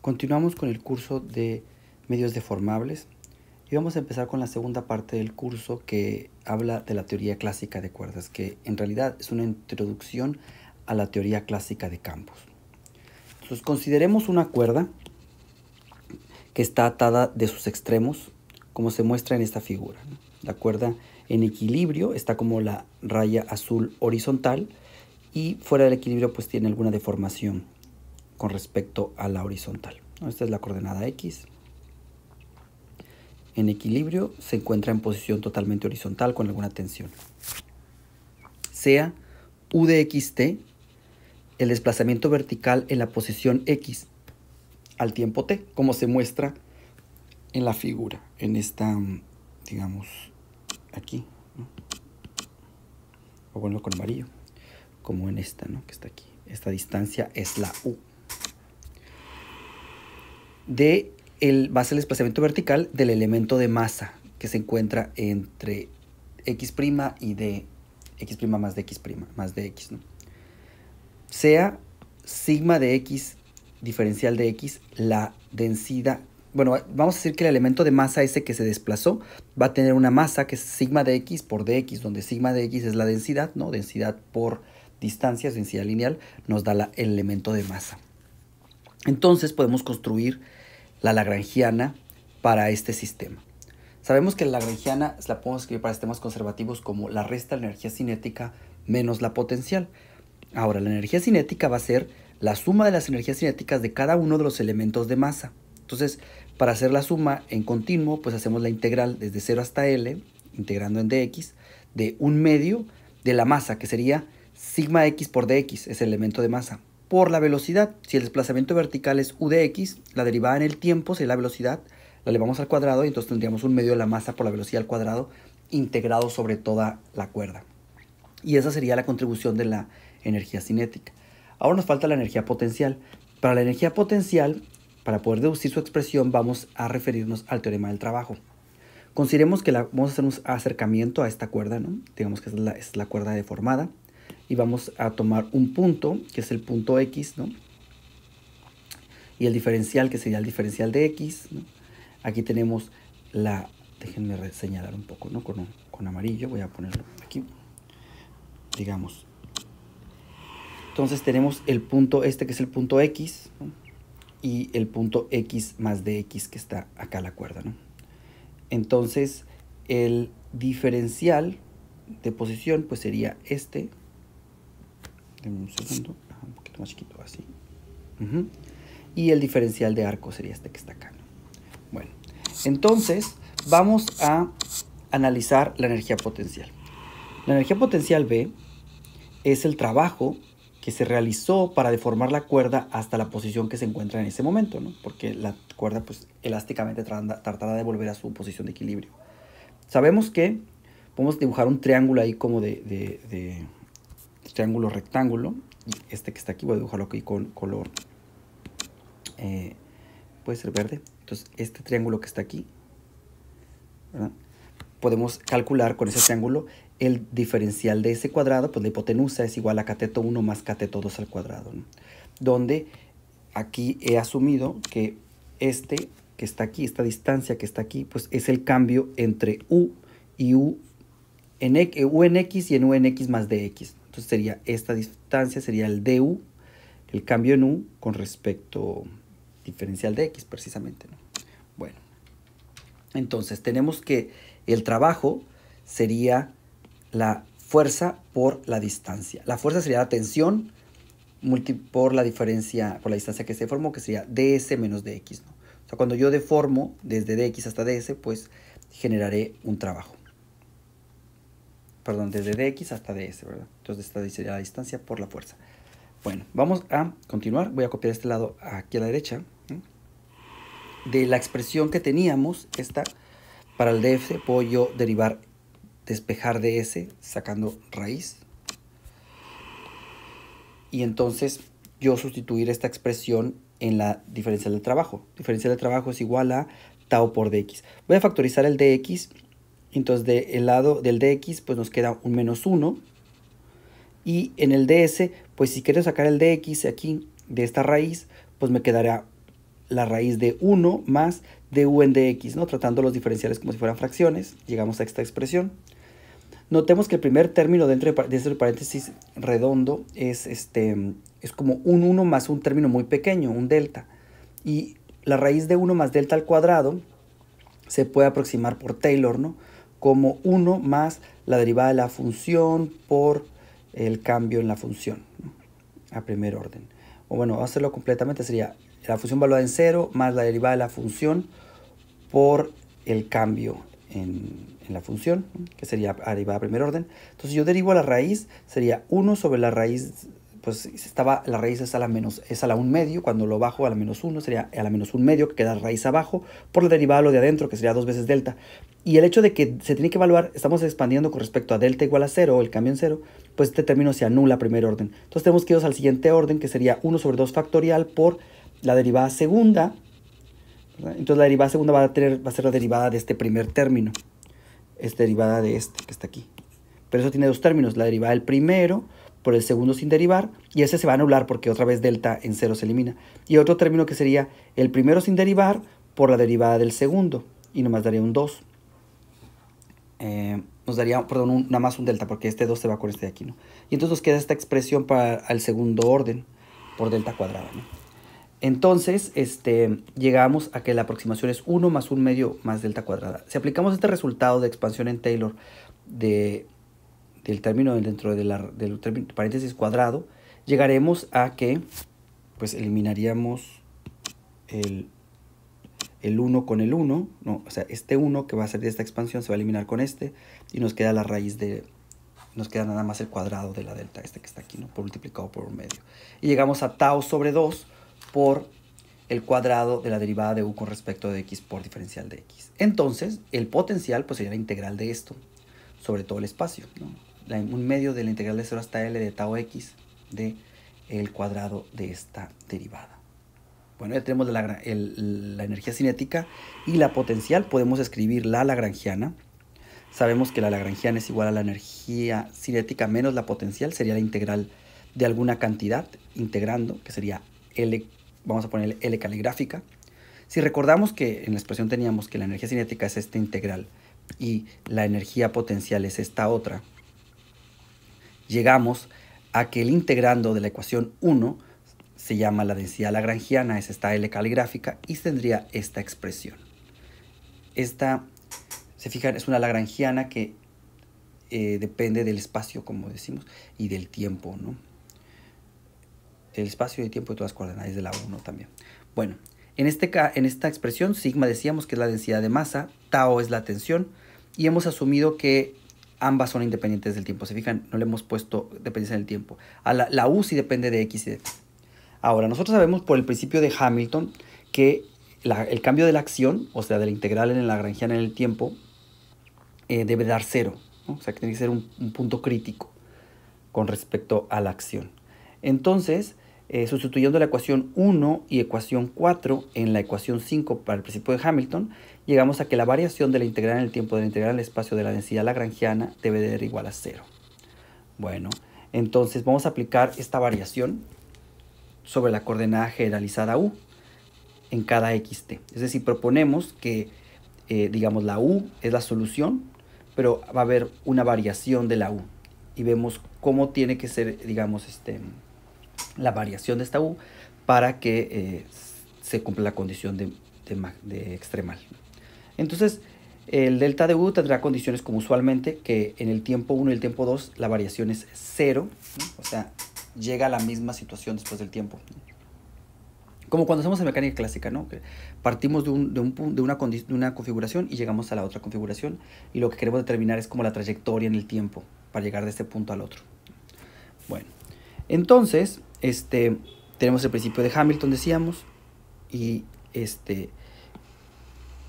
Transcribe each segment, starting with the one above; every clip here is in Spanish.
Continuamos con el curso de medios deformables y vamos a empezar con la segunda parte del curso que habla de la teoría clásica de cuerdas, que en realidad es una introducción a la teoría clásica de campos. Entonces consideremos una cuerda que está atada de sus extremos, como se muestra en esta figura. La cuerda en equilibrio está como la raya azul horizontal y fuera del equilibrio pues tiene alguna deformación con respecto a la horizontal. Esta es la coordenada X. En equilibrio se encuentra en posición totalmente horizontal con alguna tensión. Sea U de XT el desplazamiento vertical en la posición X al tiempo T, como se muestra en la figura, en esta, mm, digamos, aquí. O bueno, con amarillo, como en esta, ¿no? Que está aquí. Esta distancia es la U de el, va a ser el desplazamiento vertical del elemento de masa que se encuentra entre x' y de x' más de x' más de x, Sea sigma de x diferencial de x la densidad. Bueno, vamos a decir que el elemento de masa ese que se desplazó va a tener una masa que es sigma de x por dx, donde sigma de x es la densidad, ¿no? Densidad por distancia, densidad lineal, nos da el elemento de masa. Entonces podemos construir la lagrangiana para este sistema. Sabemos que la lagrangiana la podemos escribir para sistemas conservativos como la resta de la energía cinética menos la potencial. Ahora, la energía cinética va a ser la suma de las energías cinéticas de cada uno de los elementos de masa. Entonces, para hacer la suma en continuo, pues hacemos la integral desde 0 hasta L, integrando en dx, de un medio de la masa, que sería sigma x por dx, ese elemento de masa por la velocidad. Si el desplazamiento vertical es u de x, la derivada en el tiempo sería la velocidad, la elevamos al cuadrado y entonces tendríamos un medio de la masa por la velocidad al cuadrado integrado sobre toda la cuerda. Y esa sería la contribución de la energía cinética. Ahora nos falta la energía potencial. Para la energía potencial, para poder deducir su expresión, vamos a referirnos al teorema del trabajo. Consideremos que vamos a hacer un acercamiento a esta cuerda, digamos que es la cuerda deformada y vamos a tomar un punto, que es el punto X, ¿no? Y el diferencial, que sería el diferencial de X, Aquí tenemos la, déjenme señalar un poco, ¿no? Con, amarillo, voy a ponerlo aquí, digamos. Entonces tenemos el punto este, que es el punto X, y el punto X más DX, que está acá la cuerda, ¿no? Entonces, el diferencial de posición, pues sería este, un segundo. un poquito más chiquito, así. Y el diferencial de arco sería este que está acá. Bueno, entonces vamos a analizar la energía potencial. La energía potencial B es el trabajo que se realizó para deformar la cuerda hasta la posición que se encuentra en ese momento, ¿no? porque la cuerda pues, elásticamente tratará de volver a su posición de equilibrio. Sabemos que podemos dibujar un triángulo ahí como de triángulo rectángulo. este que está aquí voy a dibujarlo aquí con color, eh, puede ser verde. Entonces, este triángulo que está aquí, podemos calcular con ese triángulo el diferencial de ese cuadrado, pues la hipotenusa es igual a cateto 1 más cateto 2 al cuadrado, donde aquí he asumido que este que está aquí, esta distancia que está aquí, pues es el cambio entre u y u en, u en x y en u en x más dx. Pues, sería esta distancia, sería el du, el cambio en u con respecto diferencial de x precisamente. Bueno, entonces tenemos que el trabajo sería la fuerza por la distancia. La fuerza sería la tensión por la diferencia, por la distancia que se formó, que sería ds menos dx. O sea, cuando yo deformo desde dx hasta ds, pues generaré un trabajo perdón, desde dx hasta ds, ¿verdad? Entonces esta sería la distancia por la fuerza. Bueno, vamos a continuar. Voy a copiar este lado aquí a la derecha. De la expresión que teníamos, esta, para el df, puedo yo derivar, despejar ds sacando raíz. Y entonces yo sustituir esta expresión en la diferencial de trabajo. Diferencial de trabajo es igual a tau por dx. Voy a factorizar el dx entonces del lado del dx pues nos queda un menos 1. Y en el ds, pues si quiero sacar el dx aquí de esta raíz, pues me quedará la raíz de 1 más du en dx, ¿no? Tratando los diferenciales como si fueran fracciones, llegamos a esta expresión. Notemos que el primer término dentro de, este paréntesis redondo es, este, es como un 1 más un término muy pequeño, un delta. Y la raíz de 1 más delta al cuadrado se puede aproximar por Taylor, ¿no? como 1 más la derivada de la función por el cambio en la función a primer orden. O bueno, hacerlo completamente sería la función evaluada en 0 más la derivada de la función por el cambio en, la función, que sería derivada a primer orden. Entonces yo derivo la raíz, sería 1 sobre la raíz pues estaba, la raíz es a la menos, es a la un medio, cuando lo bajo a la menos uno sería a la menos un medio, que queda raíz abajo, por la derivada de lo de adentro, que sería dos veces delta. Y el hecho de que se tiene que evaluar, estamos expandiendo con respecto a delta igual a cero, el cambio en cero, pues este término se anula a primer orden. Entonces tenemos que irnos al siguiente orden, que sería 1 sobre 2 factorial por la derivada segunda. Entonces la derivada segunda va a, tener, va a ser la derivada de este primer término. Es derivada de este, que está aquí. Pero eso tiene dos términos, la derivada del primero por el segundo sin derivar y ese se va a anular porque otra vez delta en cero se elimina. Y otro término que sería el primero sin derivar por la derivada del segundo y nomás daría un 2. Eh, nos daría, perdón, nada más un delta porque este 2 se va con este de aquí, ¿no? Y entonces nos queda esta expresión para el segundo orden por delta cuadrada, Entonces, este, llegamos a que la aproximación es 1 más 1 medio más delta cuadrada. Si aplicamos este resultado de expansión en Taylor de el término dentro de la, del paréntesis cuadrado, llegaremos a que pues eliminaríamos el, 1 con el 1, no, o sea, este 1 que va a ser de esta expansión se va a eliminar con este y nos queda la raíz de, nos queda nada más el cuadrado de la delta, este que está aquí, ¿no? Por multiplicado por un medio. Y llegamos a tau sobre 2 por el cuadrado de la derivada de u con respecto de x por diferencial de x. Entonces, el potencial pues sería la integral de esto sobre todo el espacio, ¿no? un medio de la integral de 0 hasta L de tau x de el cuadrado de esta derivada. Bueno, ya tenemos la, la energía cinética y la potencial. Podemos escribir la lagrangiana. Sabemos que la lagrangiana es igual a la energía cinética menos la potencial. Sería la integral de alguna cantidad, integrando, que sería L, vamos a poner L caligráfica. Si recordamos que en la expresión teníamos que la energía cinética es esta integral y la energía potencial es esta otra, llegamos a que el integrando de la ecuación 1 se llama la densidad lagrangiana, es esta L caligráfica, y tendría esta expresión. Esta, se fijan, es una lagrangiana que eh, depende del espacio, como decimos, y del tiempo, ¿no? El espacio y el tiempo de todas las coordenadas de la 1 también. Bueno, en, este, en esta expresión, sigma decíamos que es la densidad de masa, tau es la tensión, y hemos asumido que ambas son independientes del tiempo. Se fijan, no le hemos puesto dependencia del tiempo. A la, U sí depende de X y de T. Ahora, nosotros sabemos por el principio de Hamilton que el cambio de la acción, o sea, de la integral en la lagrangiano en el tiempo, eh, debe dar cero. O sea, que tiene que ser un, punto crítico con respecto a la acción. Entonces, eh, sustituyendo la ecuación 1 y ecuación 4 en la ecuación 5 para el principio de Hamilton, llegamos a que la variación de la integral en el tiempo de la integral en el espacio de la densidad lagrangiana debe de ser igual a cero. Bueno, entonces vamos a aplicar esta variación sobre la coordenada generalizada u en cada xt. Es decir, proponemos que, eh, digamos, la u es la solución, pero va a haber una variación de la u. Y vemos cómo tiene que ser, digamos, este, la variación de esta u para que eh, se cumpla la condición de, de extremal. Entonces, el delta de U tendrá condiciones como usualmente, que en el tiempo 1 y el tiempo 2 la variación es cero, o sea, llega a la misma situación después del tiempo. Como cuando hacemos en mecánica clásica, ¿no? Partimos de, un, de, de, una, una configuración y llegamos a la otra configuración y lo que queremos determinar es como la trayectoria en el tiempo para llegar de este punto al otro. Bueno, entonces, este, tenemos el principio de Hamilton, decíamos, y este,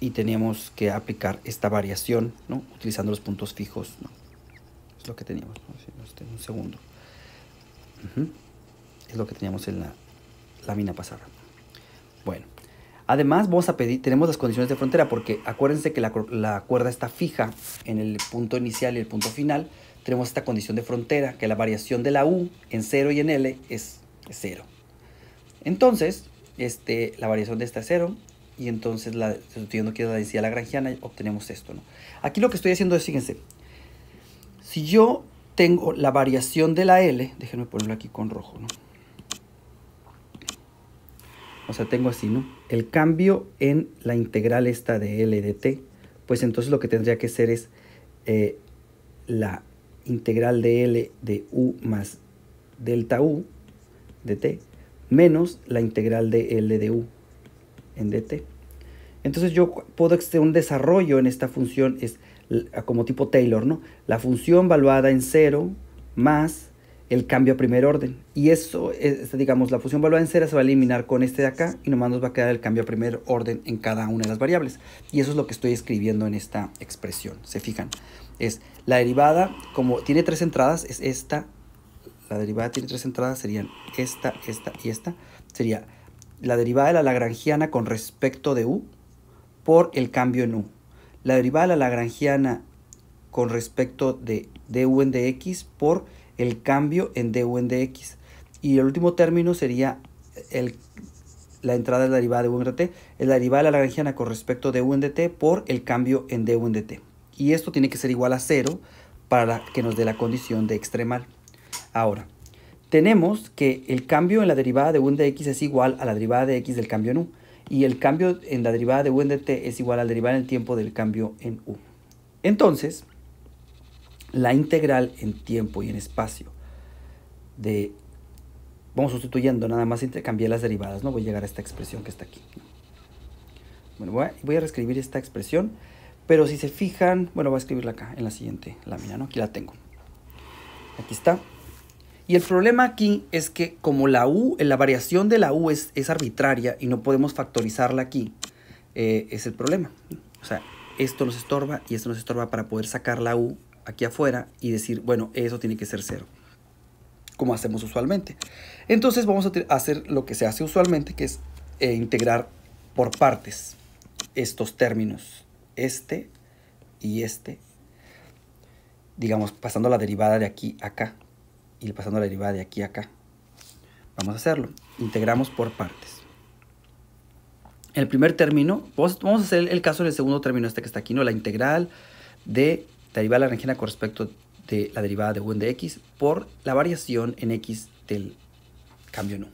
y teníamos que aplicar esta variación ¿no? utilizando los puntos fijos. ¿no? Es lo que teníamos. Este, un segundo. Es lo que teníamos en la lámina pasada. Bueno, además vamos a pedir, tenemos las condiciones de frontera porque acuérdense que la, cuerda está fija en el punto inicial y el punto final. Tenemos esta condición de frontera, que la variación de la U en 0 y en L es 0. Entonces, este, la variación de esta es 0, y entonces la, sustituyendo que la densidad lagrangiana obtenemos esto. ¿no? Aquí lo que estoy haciendo es, fíjense, si yo tengo la variación de la L, déjenme ponerlo aquí con rojo, ¿no? O sea, tengo así, ¿no? El cambio en la integral esta de L de T, pues entonces lo que tendría que ser es eh, la integral de L de U más delta U de T menos la integral de L de U en dt. Entonces yo puedo hacer un desarrollo en esta función es como tipo Taylor, ¿no? La función valuada en cero más el cambio a primer orden. Y eso, es, este, digamos, la función valuada en cero se va a eliminar con este de acá y nomás nos va a quedar el cambio a primer orden en cada una de las variables. Y eso es lo que estoy escribiendo en esta expresión. ¿Se fijan? Es la derivada, como tiene tres entradas, es esta. La derivada tiene tres entradas, serían esta, esta y esta. Sería la derivada de la lagrangiana con respecto de u por el cambio en u. La derivada de la lagrangiana con respecto de du en dx por el cambio en du en dx. Y el último término sería la entrada de la derivada de u en dt, es la derivada de la lagrangiana con respecto de u en dt por el cambio en du en dt. Y esto tiene que ser igual a cero para que nos dé la condición de extremal. Ahora, tenemos que el cambio en la derivada de u de x es igual a la derivada de x del cambio en u. Y el cambio en la derivada de u de t es igual a la derivada en el tiempo del cambio en u. Entonces, la integral en tiempo y en espacio de... Vamos sustituyendo, nada más intercambié las derivadas, ¿no? Voy a llegar a esta expresión que está aquí. Bueno, voy a, voy a reescribir esta expresión, pero si se fijan, bueno, voy a escribirla acá, en la siguiente lámina, ¿no? Aquí la tengo. Aquí está. Y el problema aquí es que como la U, la variación de la U es, arbitraria y no podemos factorizarla aquí, eh, es el problema. O sea, esto nos estorba y esto nos estorba para poder sacar la U aquí afuera y decir, bueno, eso tiene que ser cero, como hacemos usualmente. Entonces vamos a hacer lo que se hace usualmente, que es eh, integrar por partes estos términos, este y este, digamos, pasando la derivada de aquí a acá, y pasando la derivada de aquí a acá. Vamos a hacerlo. Integramos por partes. El primer término, vamos a hacer el caso del segundo término, este que está aquí, ¿no? La integral de derivada la rangina con respecto de la derivada de u de x por la variación en x del cambio no. u.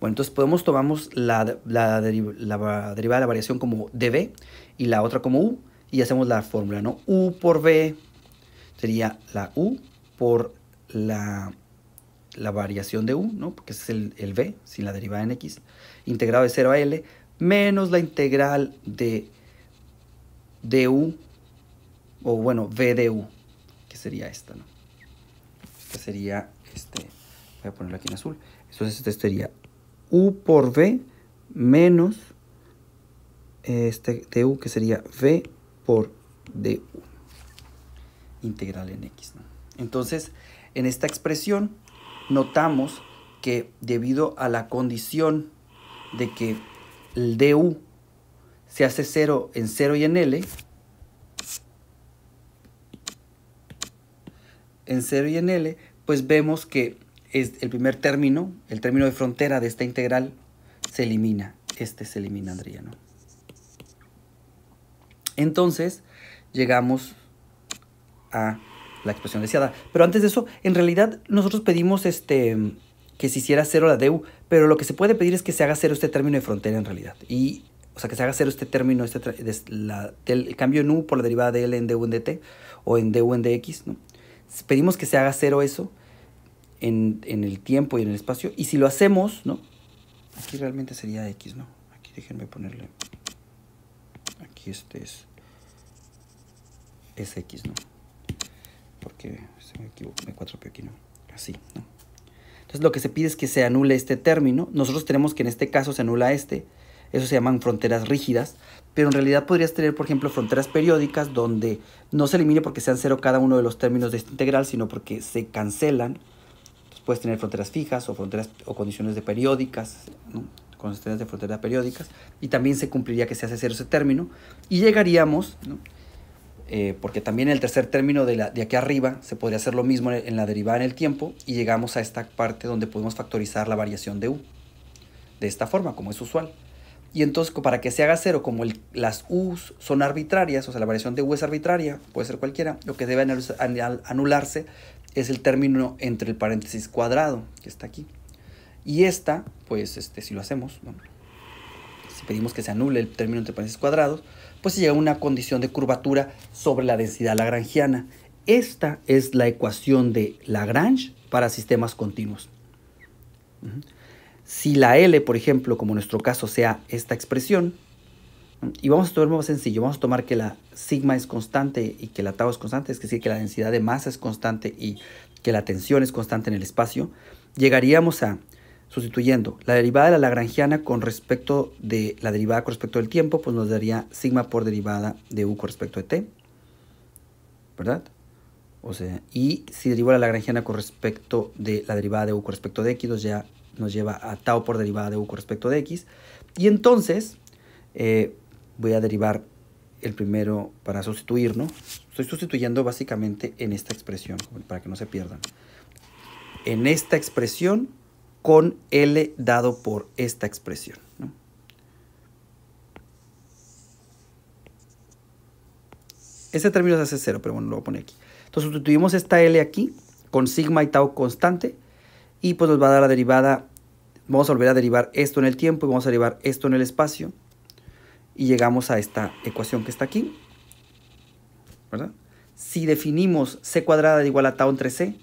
Bueno, entonces podemos tomamos la, la, derivada de la variación como db y la otra como u y hacemos la fórmula, ¿no? u por b sería la u por la, variación de u, porque es el, v sin la derivada en x, integrado de 0 a l, menos la integral de du, o bueno, v de u, que sería esta, que sería, este, voy a ponerlo aquí en azul, entonces este sería u por v menos este du, que sería v por du, integral en x, Entonces, en esta expresión notamos que debido a la condición de que el DU se hace cero en 0 y en L, en 0 y en L, pues vemos que es el primer término, el término de frontera de esta integral, se elimina. Este se elimina, Adriano. Entonces, llegamos a la expresión deseada. Pero antes de eso, en realidad nosotros pedimos este, que se hiciera cero la du, pero lo que se puede pedir es que se haga cero este término de frontera en realidad. Y, o sea, que se haga cero este término, este del cambio en U por la derivada de L en DU en DT o en DU en DX, ¿no? Pedimos que se haga cero eso en, en el tiempo y en el espacio. Y si lo hacemos, ¿no? Aquí realmente sería X, ¿no? Aquí déjenme ponerle. Aquí este es. Es X, ¿no? Así, Entonces lo que se pide es que se anule este término. Nosotros tenemos que en este caso se anula este. Eso se llaman fronteras rígidas. Pero en realidad podrías tener, por ejemplo, fronteras periódicas donde no se elimine porque sean cero cada uno de los términos de esta integral, sino porque se cancelan. Entonces puedes tener fronteras fijas o fronteras o condiciones de periódicas, ¿no? condiciones de fronteras periódicas. Y también se cumpliría que se hace cero ese término. Y llegaríamos eh, porque también el tercer término de, aquí arriba se podría hacer lo mismo en la derivada en el tiempo y llegamos a esta parte donde podemos factorizar la variación de u, de esta forma, como es usual. Y entonces para que se haga cero, como las u son arbitrarias, o sea, la variación de u es arbitraria, puede ser cualquiera, lo que debe anularse es el término entre el paréntesis cuadrado, que está aquí. Y esta, pues este, si lo hacemos, si pedimos que se anule el término entre paréntesis cuadrados, pues se llega a una condición de curvatura sobre la densidad lagrangiana. Esta es la ecuación de Lagrange para sistemas continuos. Si la L, por ejemplo, como en nuestro caso, sea esta expresión, y vamos a tomar más sencillo, vamos a tomar que la sigma es constante y que la tau es constante, es decir, que la densidad de masa es constante y que la tensión es constante en el espacio, llegaríamos a sustituyendo la derivada de la lagrangiana con respecto de la derivada con respecto del tiempo, pues nos daría sigma por derivada de u con respecto de t, ¿verdad? O sea, y si derivo la lagrangiana con respecto de la derivada de u con respecto de x, ya, nos lleva a tau por derivada de u con respecto de x. Y entonces eh, voy a derivar el primero para sustituir, ¿no? Estoy sustituyendo básicamente en esta expresión, para que no se pierdan. En esta expresión con L dado por esta expresión. Este término se hace cero, pero bueno, lo voy a poner aquí. Entonces sustituimos esta L aquí con sigma y tau constante y pues nos va a dar la derivada. Vamos a volver a derivar esto en el tiempo y vamos a derivar esto en el espacio y llegamos a esta ecuación que está aquí. Si definimos c cuadrada de igual a tau entre c,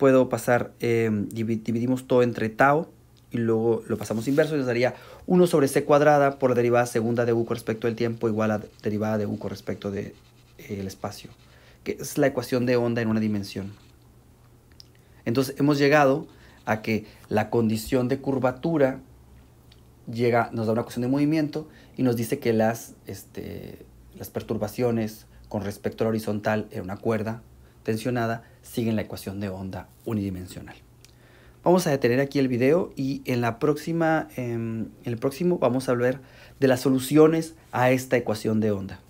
puedo pasar, em, dividimos todo entre tau y luego lo pasamos inverso y nos daría 1 sobre c cuadrada por la derivada segunda de u con respecto al tiempo igual a derivada de u con respecto del de, eh, el espacio, que es la ecuación de onda en una dimensión. Entonces hemos llegado a que la condición de curvatura llega, nos da una ecuación de movimiento y nos dice que las, este, las perturbaciones con respecto al horizontal en una cuerda tensionada siguen la ecuación de onda unidimensional. Vamos a detener aquí el video y en, la próxima, em, el próximo vamos a hablar de las soluciones a esta ecuación de onda.